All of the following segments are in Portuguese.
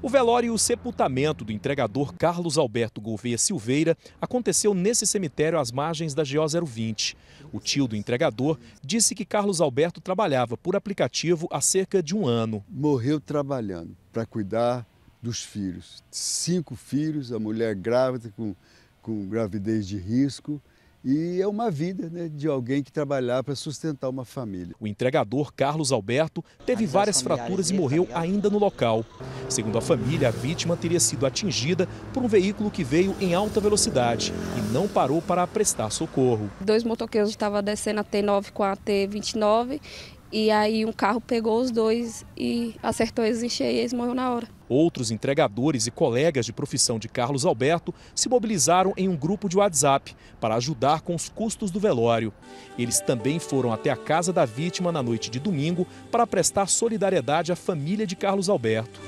O velório e o sepultamento do entregador Carlos Alberto Gouveia Silveira aconteceu nesse cemitério às margens da GO 020. O tio do entregador disse que Carlos Alberto trabalhava por aplicativo há cerca de um ano. Morreu trabalhando para cuidar dos filhos. Cinco filhos, a mulher grávida com, com gravidez de risco e é uma vida né, de alguém que trabalhar para sustentar uma família. O entregador Carlos Alberto teve várias fraturas e né, morreu ainda no local. Segundo a família, a vítima teria sido atingida por um veículo que veio em alta velocidade e não parou para prestar socorro. Dois motoqueiros estavam descendo a T9 com a T29 e aí um carro pegou os dois e acertou eles em cheio e eles morreram na hora. Outros entregadores e colegas de profissão de Carlos Alberto se mobilizaram em um grupo de WhatsApp para ajudar com os custos do velório. Eles também foram até a casa da vítima na noite de domingo para prestar solidariedade à família de Carlos Alberto.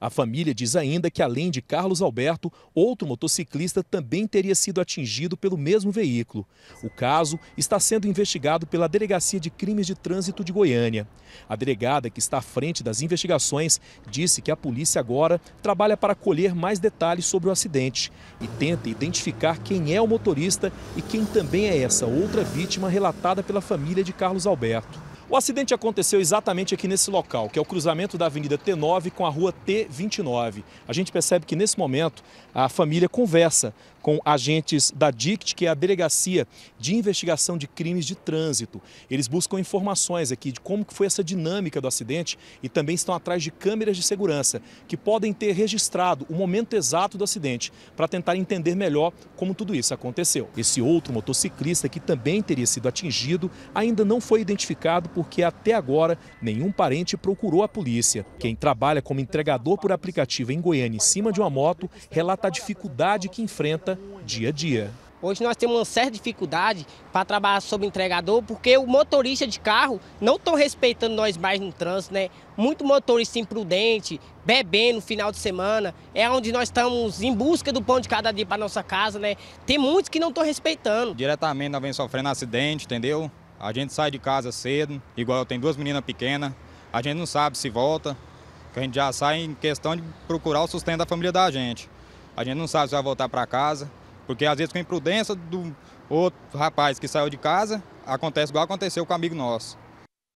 A família diz ainda que, além de Carlos Alberto, outro motociclista também teria sido atingido pelo mesmo veículo. O caso está sendo investigado pela Delegacia de Crimes de Trânsito de Goiânia. A delegada, que está à frente das investigações, disse que a polícia agora trabalha para colher mais detalhes sobre o acidente e tenta identificar quem é o motorista e quem também é essa outra vítima relatada pela família de Carlos Alberto. O acidente aconteceu exatamente aqui nesse local, que é o cruzamento da Avenida T9 com a Rua T29. A gente percebe que nesse momento a família conversa com agentes da DICT, que é a Delegacia de Investigação de Crimes de Trânsito. Eles buscam informações aqui de como foi essa dinâmica do acidente e também estão atrás de câmeras de segurança que podem ter registrado o momento exato do acidente para tentar entender melhor como tudo isso aconteceu. Esse outro motociclista que também teria sido atingido ainda não foi identificado porque até agora nenhum parente procurou a polícia. Quem trabalha como entregador por aplicativo em Goiânia em cima de uma moto relata a dificuldade que enfrenta enfrenta dia a dia. Hoje nós temos uma certa dificuldade para trabalhar sob entregador, porque o motorista de carro não estão respeitando nós mais no trânsito, né? Muito motorista imprudente, bebendo no final de semana, é onde nós estamos em busca do pão de cada dia para nossa casa, né? Tem muitos que não estão respeitando. Diretamente nós vem sofrendo acidente, entendeu? A gente sai de casa cedo, igual tem duas meninas pequenas, a gente não sabe se volta, que a gente já sai em questão de procurar o sustento da família da gente. A gente não sabe se vai voltar para casa, porque às vezes com a imprudência do outro rapaz que saiu de casa, acontece igual aconteceu com um amigo nosso.